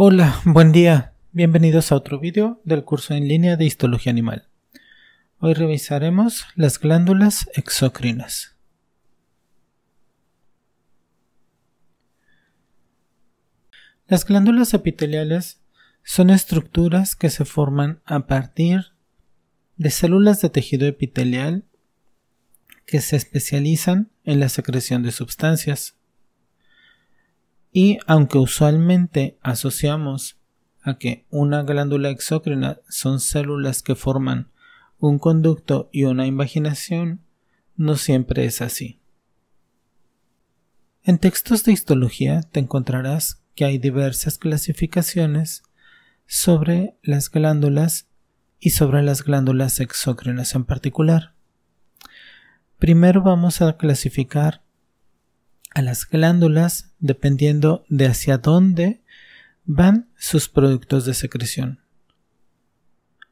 Hola, buen día. Bienvenidos a otro vídeo del curso en línea de histología animal. Hoy revisaremos las glándulas exocrinas. Las glándulas epiteliales son estructuras que se forman a partir de células de tejido epitelial que se especializan en la secreción de sustancias. Y aunque usualmente asociamos a que una glándula exócrina son células que forman un conducto y una imaginación, no siempre es así. En textos de histología te encontrarás que hay diversas clasificaciones sobre las glándulas y sobre las glándulas exócrinas en particular. Primero vamos a clasificar a las glándulas dependiendo de hacia dónde van sus productos de secreción.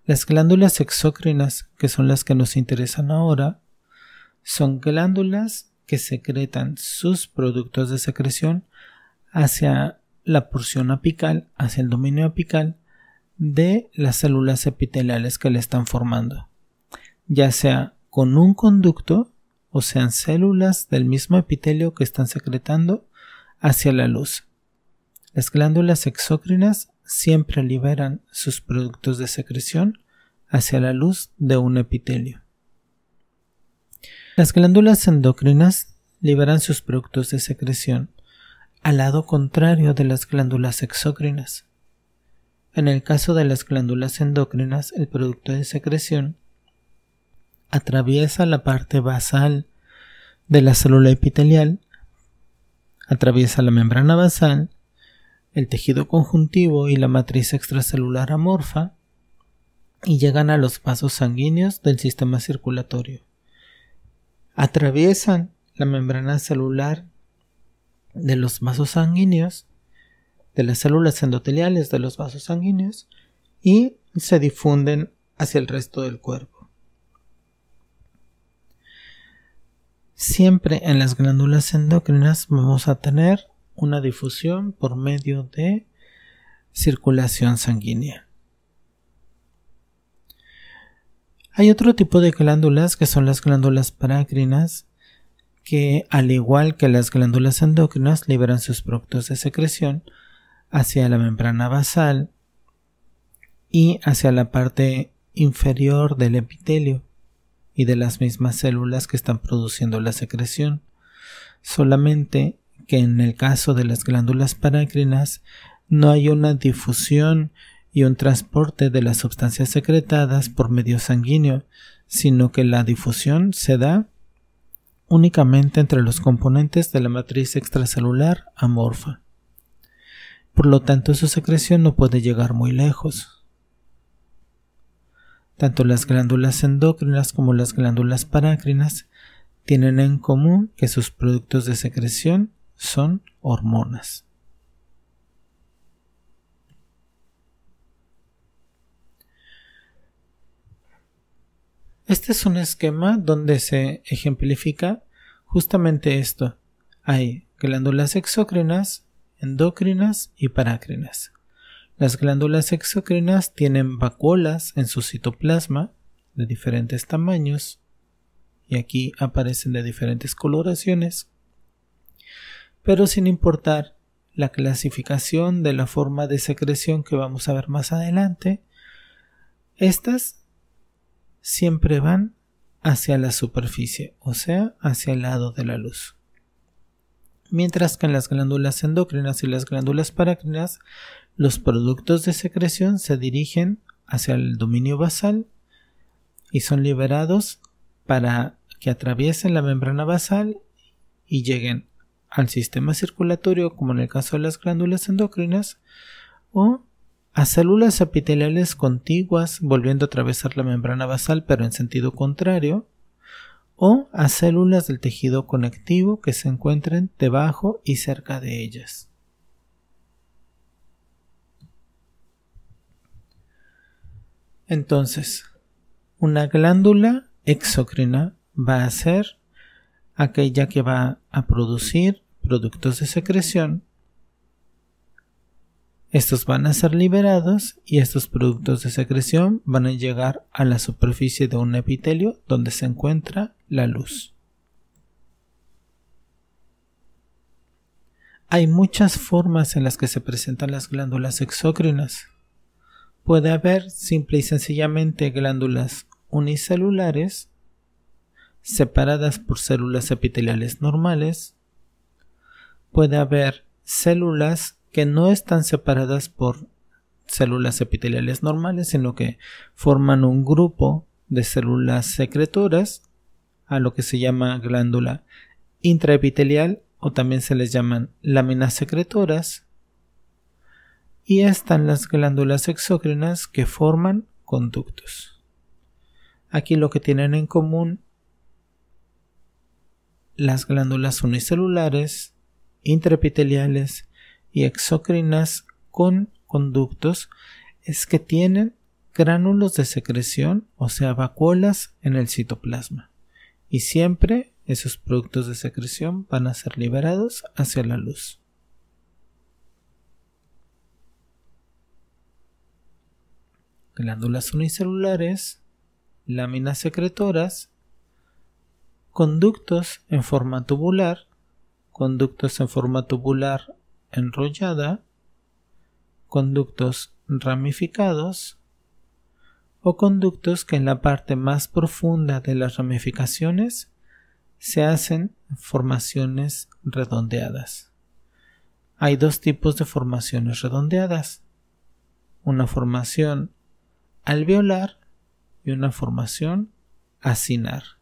Las glándulas exócrinas, que son las que nos interesan ahora, son glándulas que secretan sus productos de secreción hacia la porción apical, hacia el dominio apical de las células epiteliales que le están formando, ya sea con un conducto o sean células del mismo epitelio que están secretando hacia la luz. Las glándulas exócrinas siempre liberan sus productos de secreción hacia la luz de un epitelio. Las glándulas endocrinas liberan sus productos de secreción al lado contrario de las glándulas exócrinas. En el caso de las glándulas endocrinas, el producto de secreción atraviesa la parte basal de la célula epitelial, atraviesa la membrana basal, el tejido conjuntivo y la matriz extracelular amorfa y llegan a los vasos sanguíneos del sistema circulatorio. Atraviesan la membrana celular de los vasos sanguíneos, de las células endoteliales de los vasos sanguíneos y se difunden hacia el resto del cuerpo. Siempre en las glándulas endócrinas vamos a tener una difusión por medio de circulación sanguínea. Hay otro tipo de glándulas que son las glándulas parácrinas que al igual que las glándulas endócrinas liberan sus productos de secreción hacia la membrana basal y hacia la parte inferior del epitelio y de las mismas células que están produciendo la secreción, solamente que en el caso de las glándulas parácrinas no hay una difusión y un transporte de las sustancias secretadas por medio sanguíneo, sino que la difusión se da únicamente entre los componentes de la matriz extracelular amorfa. Por lo tanto, su secreción no puede llegar muy lejos. Tanto las glándulas endócrinas como las glándulas parácrinas tienen en común que sus productos de secreción son hormonas. Este es un esquema donde se ejemplifica justamente esto. Hay glándulas exócrinas, endócrinas y parácrinas. Las glándulas exocrinas tienen vacuolas en su citoplasma de diferentes tamaños y aquí aparecen de diferentes coloraciones, pero sin importar la clasificación de la forma de secreción que vamos a ver más adelante, estas siempre van hacia la superficie, o sea, hacia el lado de la luz mientras que en las glándulas endócrinas y las glándulas parácrinas los productos de secreción se dirigen hacia el dominio basal y son liberados para que atraviesen la membrana basal y lleguen al sistema circulatorio, como en el caso de las glándulas endocrinas, o a células epiteliales contiguas, volviendo a atravesar la membrana basal pero en sentido contrario, o a células del tejido conectivo que se encuentren debajo y cerca de ellas. Entonces, una glándula exócrina va a ser aquella que va a producir productos de secreción estos van a ser liberados y estos productos de secreción van a llegar a la superficie de un epitelio donde se encuentra la luz. Hay muchas formas en las que se presentan las glándulas exócrinas. Puede haber simple y sencillamente glándulas unicelulares, separadas por células epiteliales normales. Puede haber células que no están separadas por células epiteliales normales, sino que forman un grupo de células secretoras a lo que se llama glándula intraepitelial o también se les llaman láminas secretoras. Y están las glándulas exócrinas que forman conductos. Aquí lo que tienen en común las glándulas unicelulares, intraepiteliales y exócrinas con conductos es que tienen gránulos de secreción, o sea, vacuolas en el citoplasma. Y siempre esos productos de secreción van a ser liberados hacia la luz. Glándulas unicelulares, láminas secretoras, conductos en forma tubular, conductos en forma tubular enrollada, conductos ramificados o conductos que en la parte más profunda de las ramificaciones se hacen formaciones redondeadas. Hay dos tipos de formaciones redondeadas, una formación alveolar y una formación acinar.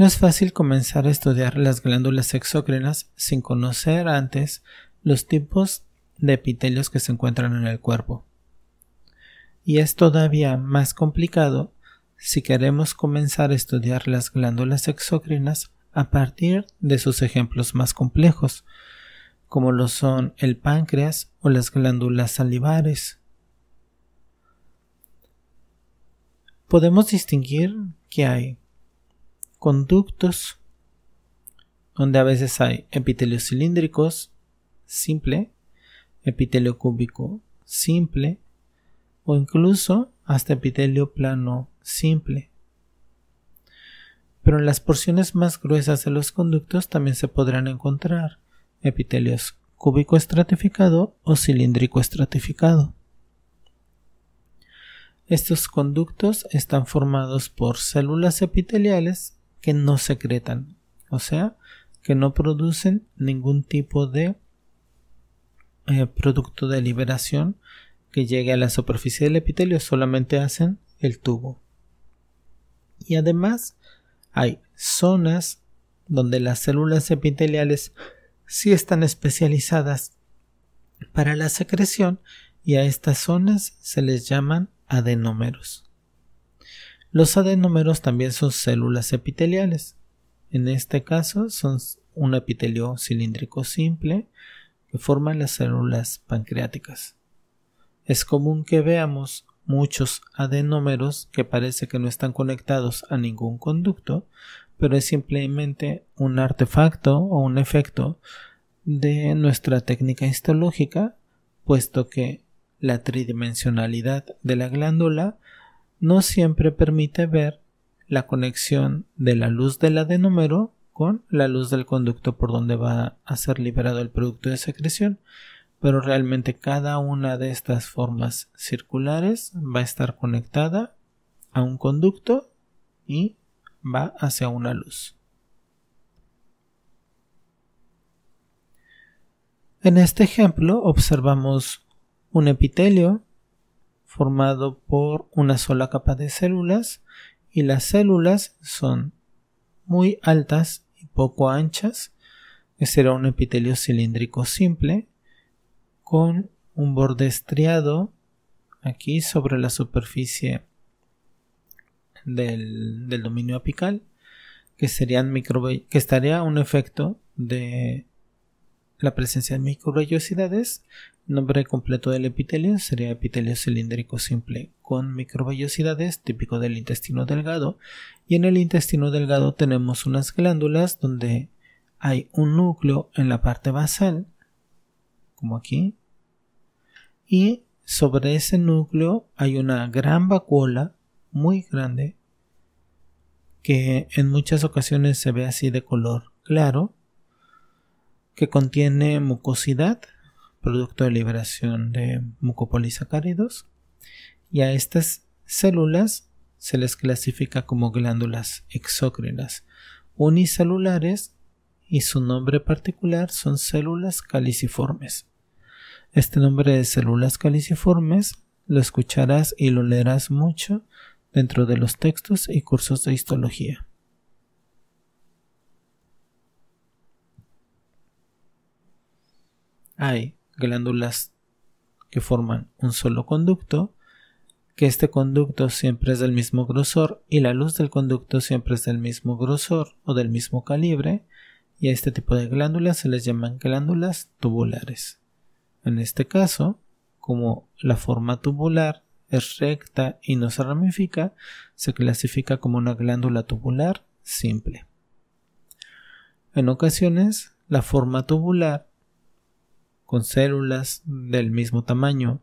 No es fácil comenzar a estudiar las glándulas exócrinas sin conocer antes los tipos de epitelios que se encuentran en el cuerpo. Y es todavía más complicado si queremos comenzar a estudiar las glándulas exócrinas a partir de sus ejemplos más complejos, como lo son el páncreas o las glándulas salivares. Podemos distinguir que hay conductos donde a veces hay epitelio cilíndricos simple, epitelio cúbico simple o incluso hasta epitelio plano simple. Pero en las porciones más gruesas de los conductos también se podrán encontrar epitelios cúbico estratificado o cilíndrico estratificado. Estos conductos están formados por células epiteliales que no secretan, o sea, que no producen ningún tipo de eh, producto de liberación que llegue a la superficie del epitelio, solamente hacen el tubo. Y además hay zonas donde las células epiteliales sí están especializadas para la secreción y a estas zonas se les llaman adenómeros. Los adenómeros también son células epiteliales. En este caso son un epitelio cilíndrico simple que forman las células pancreáticas. Es común que veamos muchos adenómeros que parece que no están conectados a ningún conducto, pero es simplemente un artefacto o un efecto de nuestra técnica histológica, puesto que la tridimensionalidad de la glándula no siempre permite ver la conexión de la luz de de número con la luz del conducto por donde va a ser liberado el producto de secreción, pero realmente cada una de estas formas circulares va a estar conectada a un conducto y va hacia una luz. En este ejemplo observamos un epitelio formado por una sola capa de células y las células son muy altas y poco anchas. Será un epitelio cilíndrico simple con un borde estriado aquí sobre la superficie del, dominio apical que serían que estaría un efecto de la presencia de microvellosidades Nombre completo del epitelio sería epitelio cilíndrico simple con microvellosidades típico del intestino delgado y en el intestino delgado tenemos unas glándulas donde hay un núcleo en la parte basal como aquí y sobre ese núcleo hay una gran vacuola muy grande que en muchas ocasiones se ve así de color claro que contiene mucosidad producto de liberación de mucopolisacáridos. Y a estas células se les clasifica como glándulas exócrinas unicelulares y su nombre particular son células caliciformes. Este nombre de células caliciformes lo escucharás y lo leerás mucho dentro de los textos y cursos de histología glándulas que forman un solo conducto, que este conducto siempre es del mismo grosor y la luz del conducto siempre es del mismo grosor o del mismo calibre, y a este tipo de glándulas se les llaman glándulas tubulares. En este caso, como la forma tubular es recta y no se ramifica, se clasifica como una glándula tubular simple. En ocasiones, la forma tubular con células del mismo tamaño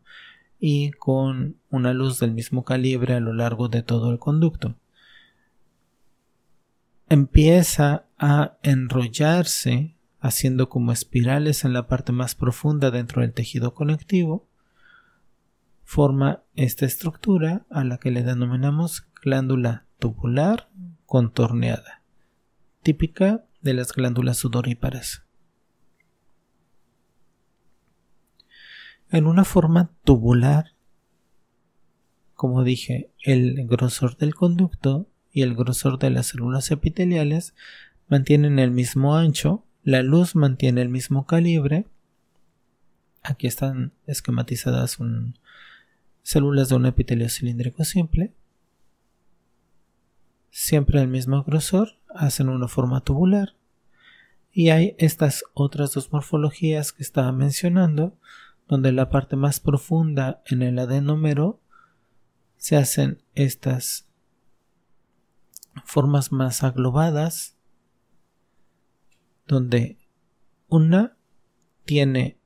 y con una luz del mismo calibre a lo largo de todo el conducto. Empieza a enrollarse haciendo como espirales en la parte más profunda dentro del tejido conectivo, forma esta estructura a la que le denominamos glándula tubular contorneada, típica de las glándulas sudoríparas. en una forma tubular. Como dije, el grosor del conducto y el grosor de las células epiteliales mantienen el mismo ancho, la luz mantiene el mismo calibre. Aquí están esquematizadas células de un epitelio cilíndrico simple. Siempre el mismo grosor, hacen una forma tubular. Y hay estas otras dos morfologías que estaba mencionando, donde la parte más profunda en el adenómero se hacen estas formas más aglobadas, donde una tiene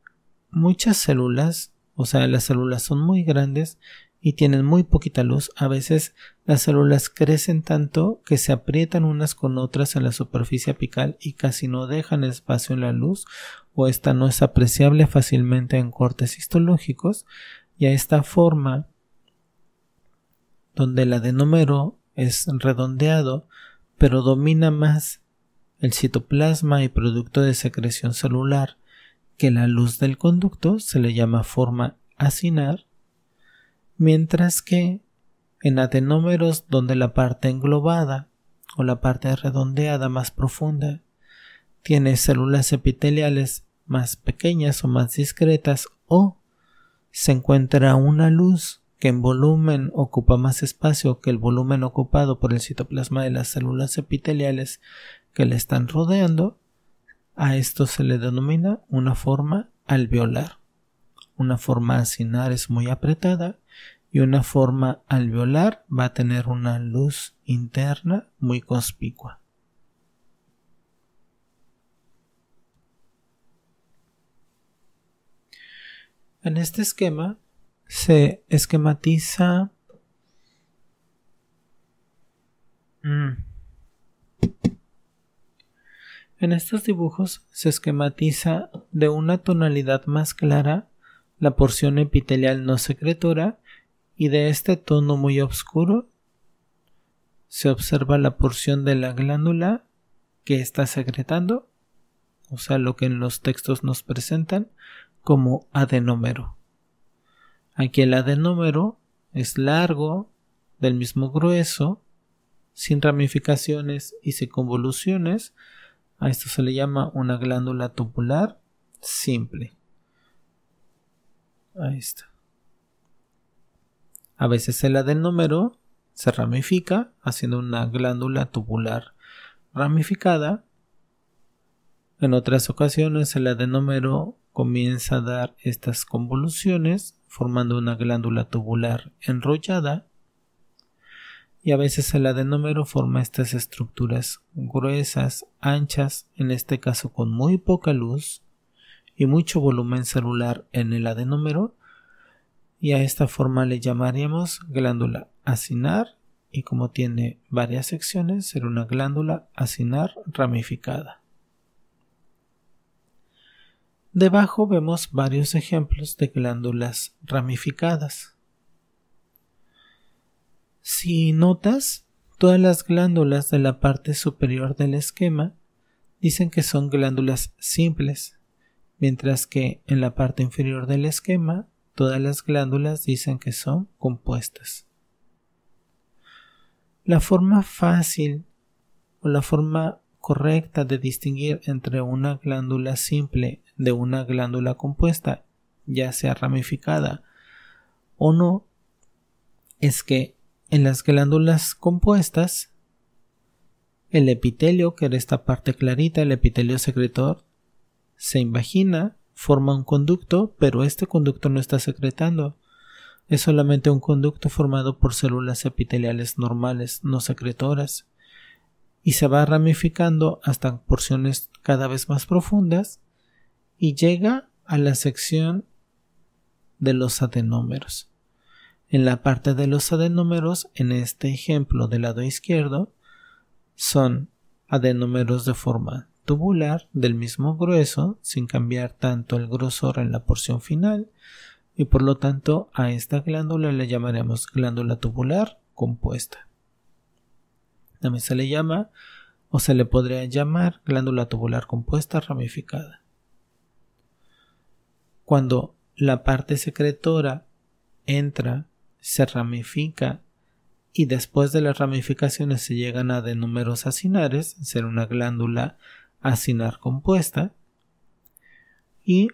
muchas células, o sea, las células son muy grandes y tienen muy poquita luz, a veces las células crecen tanto que se aprietan unas con otras en la superficie apical y casi no dejan espacio en la luz o esta no es apreciable fácilmente en cortes histológicos y a esta forma donde de número es redondeado pero domina más el citoplasma y producto de secreción celular que la luz del conducto se le llama forma acinar mientras que en adenómeros donde la parte englobada o la parte redondeada más profunda tiene células epiteliales más pequeñas o más discretas o se encuentra una luz que en volumen ocupa más espacio que el volumen ocupado por el citoplasma de las células epiteliales que le están rodeando, a esto se le denomina una forma alveolar. Una forma acinar es muy apretada y una forma alveolar va a tener una luz interna muy conspicua. En este esquema se esquematiza mm. En estos dibujos se esquematiza de una tonalidad más clara la porción epitelial no secretora y de este tono muy oscuro se observa la porción de la glándula que está secretando, o sea, lo que en los textos nos presentan como adenómero. Aquí el adenómero es largo, del mismo grueso, sin ramificaciones y sin convoluciones. A esto se le llama una glándula tubular simple. Ahí está. A veces el adenómero se ramifica haciendo una glándula tubular ramificada. En otras ocasiones el adenómero comienza a dar estas convoluciones formando una glándula tubular enrollada y a veces el adenómero forma estas estructuras gruesas, anchas, en este caso con muy poca luz y mucho volumen celular en el adenómero y a esta forma le llamaríamos glándula acinar y como tiene varias secciones será una glándula acinar ramificada. Debajo vemos varios ejemplos de glándulas ramificadas. Si notas, todas las glándulas de la parte superior del esquema dicen que son glándulas simples, mientras que en la parte inferior del esquema Todas las glándulas dicen que son compuestas. La forma fácil o la forma correcta de distinguir entre una glándula simple de una glándula compuesta, ya sea ramificada o no, es que en las glándulas compuestas, el epitelio, que era esta parte clarita, el epitelio secretor, se invagina forma un conducto, pero este conducto no está secretando. Es solamente un conducto formado por células epiteliales normales, no secretoras, y se va ramificando hasta porciones cada vez más profundas y llega a la sección de los adenómeros. En la parte de los adenómeros, en este ejemplo del lado izquierdo, son adenómeros de forma tubular del mismo grueso, sin cambiar tanto el grosor en la porción final, y por lo tanto a esta glándula le llamaremos glándula tubular compuesta. También se le llama o se le podría llamar glándula tubular compuesta ramificada. Cuando la parte secretora entra, se ramifica y después de las ramificaciones se llegan a de numerosas sinares, ser una glándula acinar compuesta. Y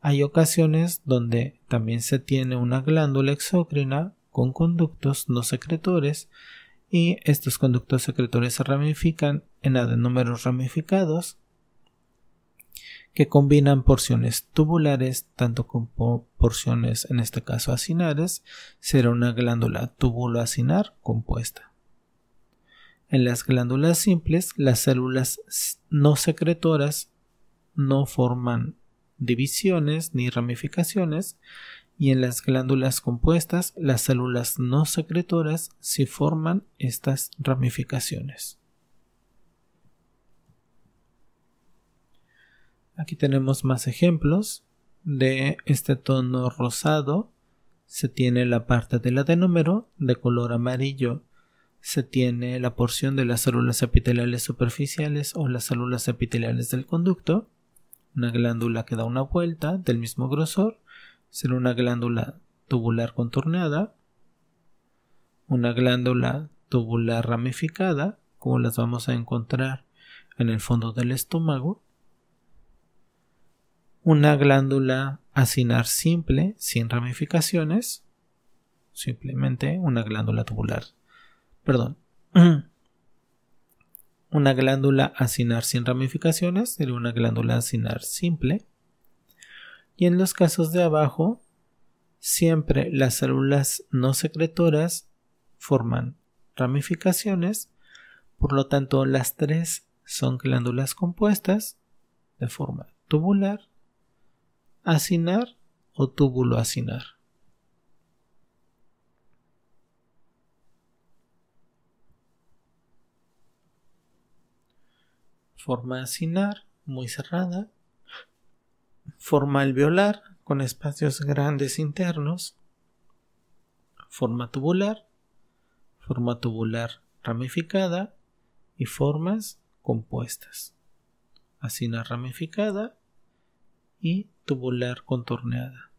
hay ocasiones donde también se tiene una glándula exócrina con conductos no secretores y estos conductos secretores se ramifican en adenómeros ramificados que combinan porciones tubulares tanto con porciones en este caso acinares será una glándula tubuloacinar compuesta. En las glándulas simples, las células no secretoras no forman divisiones ni ramificaciones y en las glándulas compuestas, las células no secretoras sí forman estas ramificaciones. Aquí tenemos más ejemplos de este tono rosado. Se tiene la parte del adenómero de color amarillo se tiene la porción de las células epiteliales superficiales o las células epiteliales del conducto, una glándula que da una vuelta del mismo grosor, será una glándula tubular contorneada, una glándula tubular ramificada, como las vamos a encontrar en el fondo del estómago, una glándula acinar simple, sin ramificaciones, simplemente una glándula tubular perdón, una glándula acinar sin ramificaciones sería una glándula acinar simple. Y en los casos de abajo, siempre las células no secretoras forman ramificaciones, por lo tanto las tres son glándulas compuestas de forma tubular, acinar o túbulo forma asinar, muy cerrada, forma alveolar, con espacios grandes internos, forma tubular, forma tubular ramificada y formas compuestas. asinar ramificada y tubular contorneada.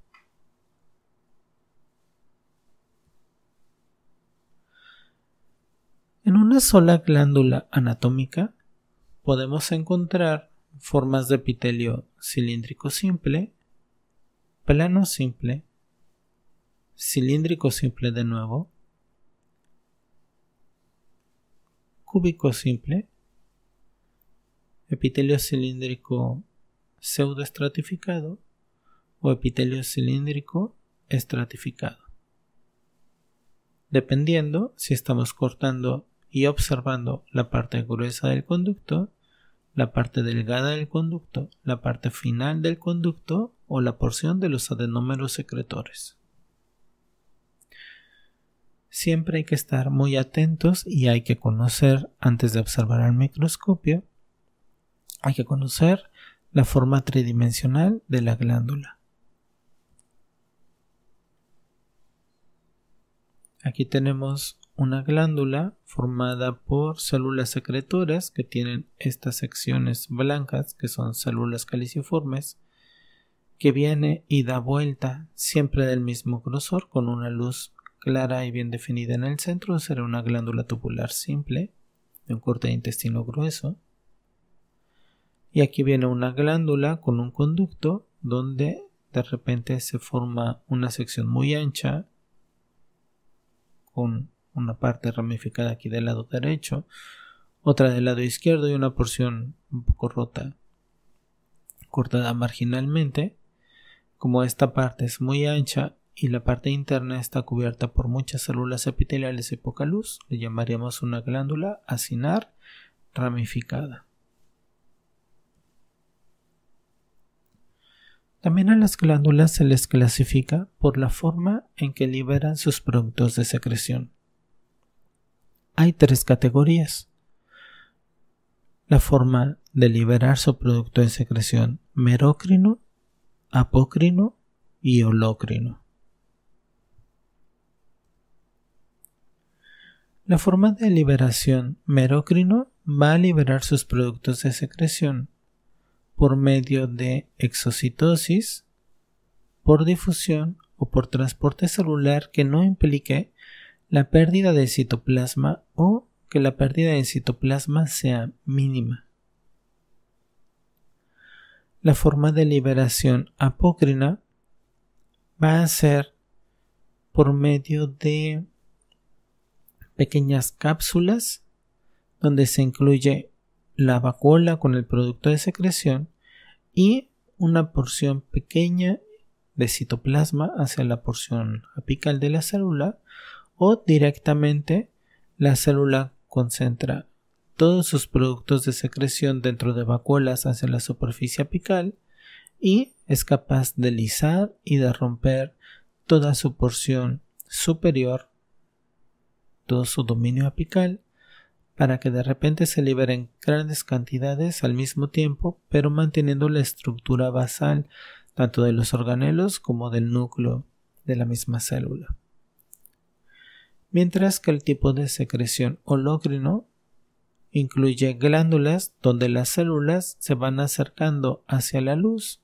En una sola glándula anatómica podemos encontrar formas de epitelio cilíndrico simple, plano simple, cilíndrico simple de nuevo, cúbico simple, epitelio cilíndrico pseudoestratificado o epitelio cilíndrico estratificado. Dependiendo si estamos cortando y observando la parte gruesa del conducto la parte delgada del conducto, la parte final del conducto o la porción de los adenómeros secretores. Siempre hay que estar muy atentos y hay que conocer, antes de observar al microscopio, hay que conocer la forma tridimensional de la glándula. Aquí tenemos una glándula formada por células secretoras que tienen estas secciones blancas que son células caliciformes que viene y da vuelta siempre del mismo grosor con una luz clara y bien definida en el centro será una glándula tubular simple de un corte de intestino grueso y aquí viene una glándula con un conducto donde de repente se forma una sección muy ancha con una parte ramificada aquí del lado derecho, otra del lado izquierdo y una porción un poco rota, cortada marginalmente. Como esta parte es muy ancha y la parte interna está cubierta por muchas células epiteliales y poca luz, le llamaríamos una glándula acinar ramificada. También a las glándulas se les clasifica por la forma en que liberan sus productos de secreción hay tres categorías. La forma de liberar su producto de secreción merócrino, apócrino y holocrino. La forma de liberación merócrino va a liberar sus productos de secreción por medio de exocitosis, por difusión o por transporte celular que no implique la pérdida de citoplasma o que la pérdida de citoplasma sea mínima. La forma de liberación apócrina va a ser por medio de pequeñas cápsulas donde se incluye la vacuola con el producto de secreción y una porción pequeña de citoplasma hacia la porción apical de la célula o directamente la célula concentra todos sus productos de secreción dentro de vacuolas hacia la superficie apical y es capaz de lisar y de romper toda su porción superior, todo su dominio apical, para que de repente se liberen grandes cantidades al mismo tiempo, pero manteniendo la estructura basal tanto de los organelos como del núcleo de la misma célula mientras que el tipo de secreción holocrino incluye glándulas donde las células se van acercando hacia la luz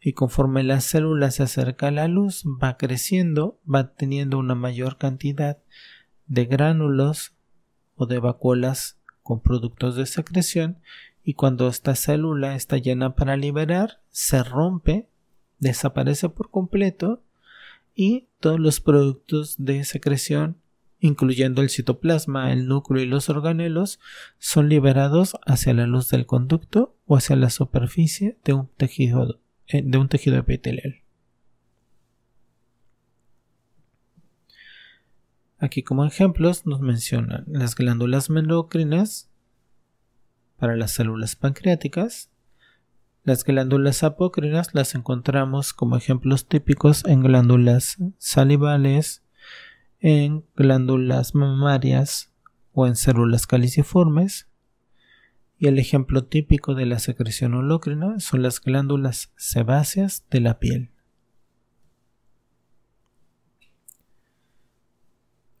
y conforme la célula se acerca a la luz va creciendo, va teniendo una mayor cantidad de gránulos o de vacuolas con productos de secreción y cuando esta célula está llena para liberar se rompe, desaparece por completo y todos los productos de secreción, incluyendo el citoplasma, el núcleo y los organelos, son liberados hacia la luz del conducto o hacia la superficie de un tejido, eh, de un tejido epitelial. Aquí como ejemplos nos mencionan las glándulas menocrinas para las células pancreáticas, las glándulas apocrinas las encontramos como ejemplos típicos en glándulas salivales, en glándulas mamarias o en células caliciformes. Y el ejemplo típico de la secreción holocrina son las glándulas sebáceas de la piel.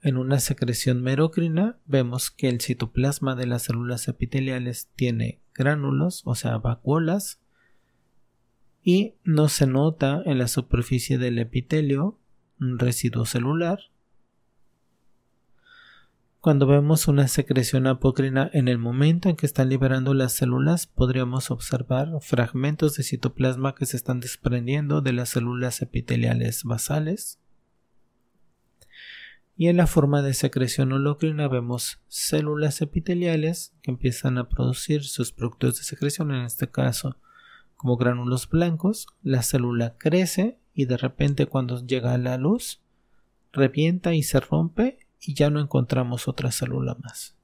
En una secreción merocrina vemos que el citoplasma de las células epiteliales tiene gránulos, o sea, vacuolas, y no se nota en la superficie del epitelio un residuo celular. Cuando vemos una secreción apocrina en el momento en que están liberando las células, podríamos observar fragmentos de citoplasma que se están desprendiendo de las células epiteliales basales. Y en la forma de secreción holocrina vemos células epiteliales que empiezan a producir sus productos de secreción, en este caso como gránulos blancos, la célula crece y de repente cuando llega a la luz, revienta y se rompe y ya no encontramos otra célula más.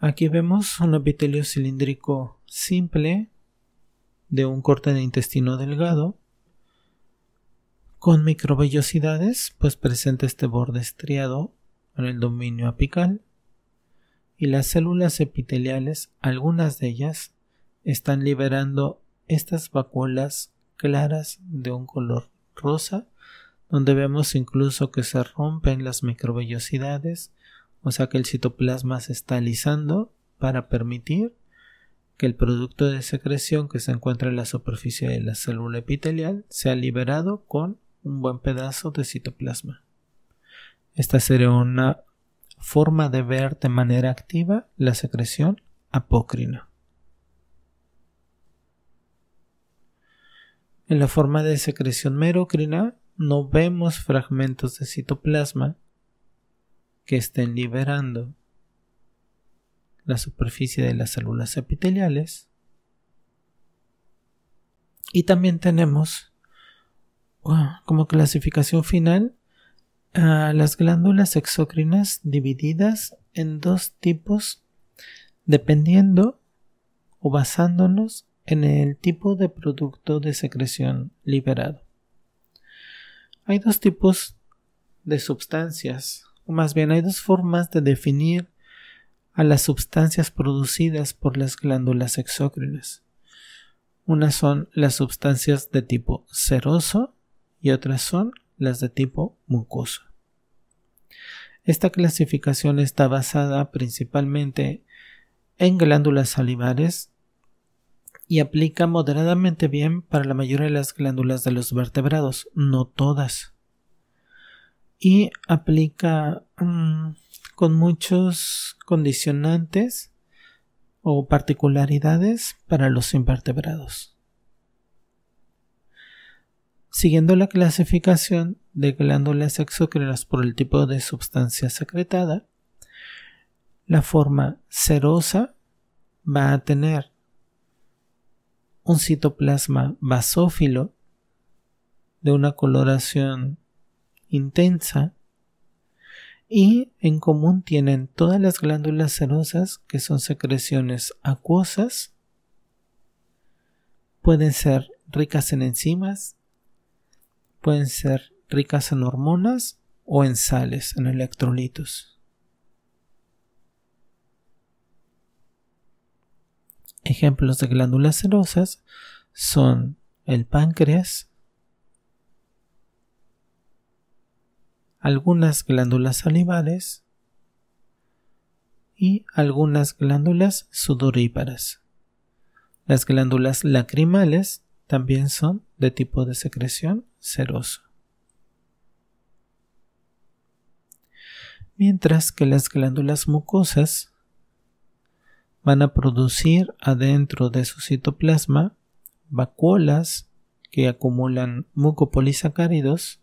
Aquí vemos un epitelio cilíndrico simple de un corte de intestino delgado con microvellosidades, pues presenta este borde estriado en el dominio apical y las células epiteliales, algunas de ellas, están liberando estas vacuolas claras de un color rosa, donde vemos incluso que se rompen las microvellosidades, o sea que el citoplasma se está alisando para permitir que el producto de secreción que se encuentra en la superficie de la célula epitelial sea liberado con un buen pedazo de citoplasma. Esta sería una forma de ver de manera activa la secreción apócrina. En la forma de secreción merocrina no vemos fragmentos de citoplasma que estén liberando la superficie de las células epiteliales. Y también tenemos como clasificación final las glándulas exócrinas divididas en dos tipos dependiendo o basándonos en el tipo de producto de secreción liberado. Hay dos tipos de sustancias, o más bien hay dos formas de definir a las sustancias producidas por las glándulas exócrinas. Unas son las sustancias de tipo seroso y otras son las de tipo mucosa. Esta clasificación está basada principalmente en glándulas salivares y aplica moderadamente bien para la mayoría de las glándulas de los vertebrados, no todas. Y aplica mm, con muchos condicionantes o particularidades para los invertebrados siguiendo la clasificación de glándulas exócrinas por el tipo de sustancia secretada, la forma serosa va a tener un citoplasma basófilo de una coloración intensa y en común tienen todas las glándulas serosas que son secreciones acuosas, pueden ser ricas en enzimas, pueden ser ricas en hormonas o en sales, en electrolitos. Ejemplos de glándulas serosas son el páncreas, algunas glándulas salivales y algunas glándulas sudoríparas. Las glándulas lacrimales también son de tipo de secreción serosa. Mientras que las glándulas mucosas van a producir adentro de su citoplasma vacuolas que acumulan mucopolisacáridos.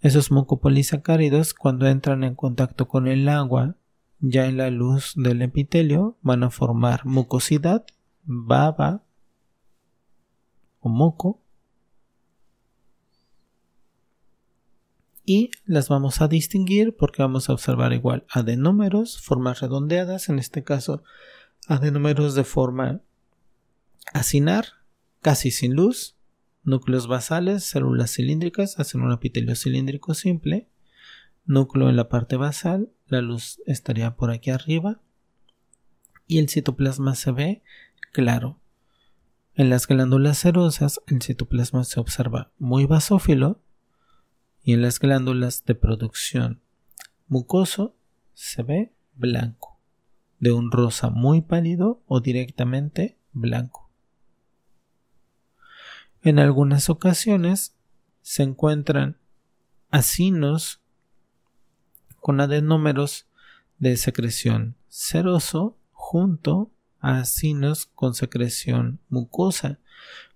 Esos mucopolisacáridos cuando entran en contacto con el agua ya en la luz del epitelio van a formar mucosidad, baba moco. Y las vamos a distinguir porque vamos a observar igual números formas redondeadas, en este caso números de forma acinar, casi sin luz, núcleos basales, células cilíndricas, hacen un epitelio cilíndrico simple, núcleo en la parte basal, la luz estaría por aquí arriba y el citoplasma se ve claro. En las glándulas serosas el citoplasma se observa muy basófilo y en las glándulas de producción mucoso se ve blanco, de un rosa muy pálido o directamente blanco. En algunas ocasiones se encuentran asinos con adenómeros de secreción seroso junto acinos con secreción mucosa.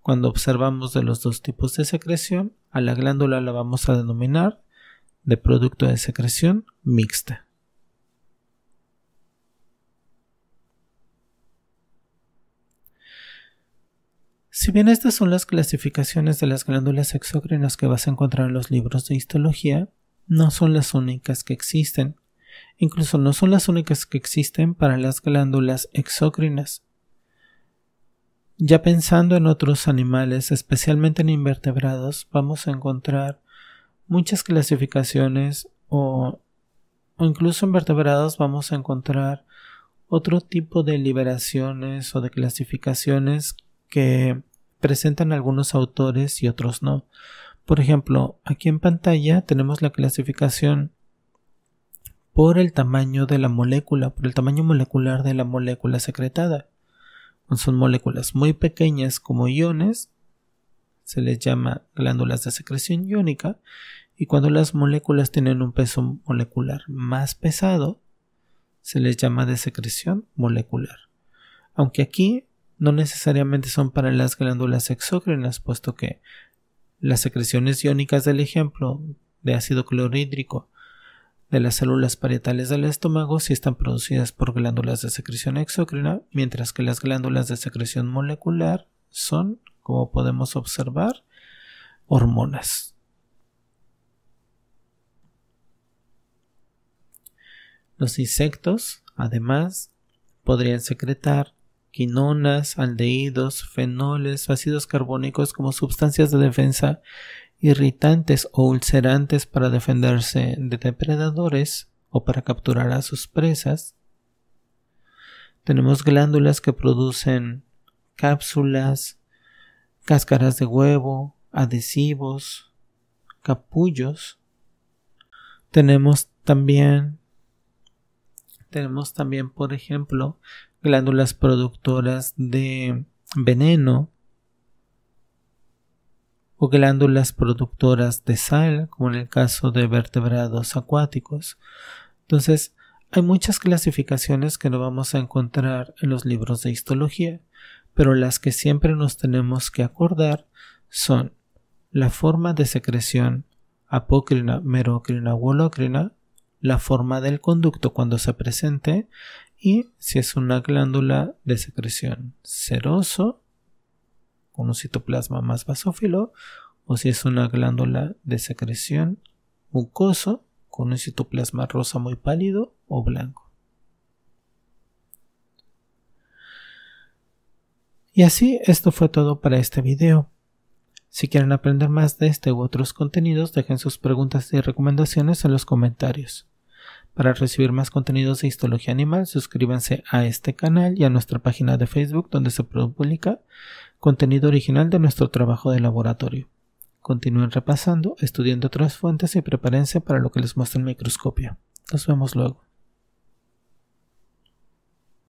Cuando observamos de los dos tipos de secreción, a la glándula la vamos a denominar de producto de secreción mixta. Si bien estas son las clasificaciones de las glándulas exócrinas que vas a encontrar en los libros de histología, no son las únicas que existen. Incluso no son las únicas que existen para las glándulas exócrinas. Ya pensando en otros animales, especialmente en invertebrados, vamos a encontrar muchas clasificaciones o, o incluso en vertebrados vamos a encontrar otro tipo de liberaciones o de clasificaciones que presentan algunos autores y otros no. Por ejemplo, aquí en pantalla tenemos la clasificación por el tamaño de la molécula, por el tamaño molecular de la molécula secretada. Cuando pues son moléculas muy pequeñas como iones, se les llama glándulas de secreción iónica, y cuando las moléculas tienen un peso molecular más pesado, se les llama de secreción molecular. Aunque aquí no necesariamente son para las glándulas exócrinas, puesto que las secreciones iónicas del ejemplo de ácido clorhídrico de las células parietales del estómago si están producidas por glándulas de secreción exócrina, mientras que las glándulas de secreción molecular son, como podemos observar, hormonas. Los insectos, además, podrían secretar quinonas, aldehídos, fenoles, ácidos carbónicos como sustancias de defensa irritantes o ulcerantes para defenderse de depredadores o para capturar a sus presas. Tenemos glándulas que producen cápsulas, cáscaras de huevo, adhesivos, capullos. Tenemos también tenemos también, por ejemplo, glándulas productoras de veneno o glándulas productoras de sal, como en el caso de vertebrados acuáticos. Entonces, hay muchas clasificaciones que no vamos a encontrar en los libros de histología, pero las que siempre nos tenemos que acordar son la forma de secreción apócrina, merocrina o holocrina, la forma del conducto cuando se presente y si es una glándula de secreción seroso con un citoplasma más basófilo o si es una glándula de secreción mucoso con un citoplasma rosa muy pálido o blanco. Y así, esto fue todo para este video. Si quieren aprender más de este u otros contenidos, dejen sus preguntas y recomendaciones en los comentarios. Para recibir más contenidos de histología animal, suscríbanse a este canal y a nuestra página de Facebook donde se publica contenido original de nuestro trabajo de laboratorio. Continúen repasando, estudiando otras fuentes y prepárense para lo que les muestra el microscopio. Nos vemos luego.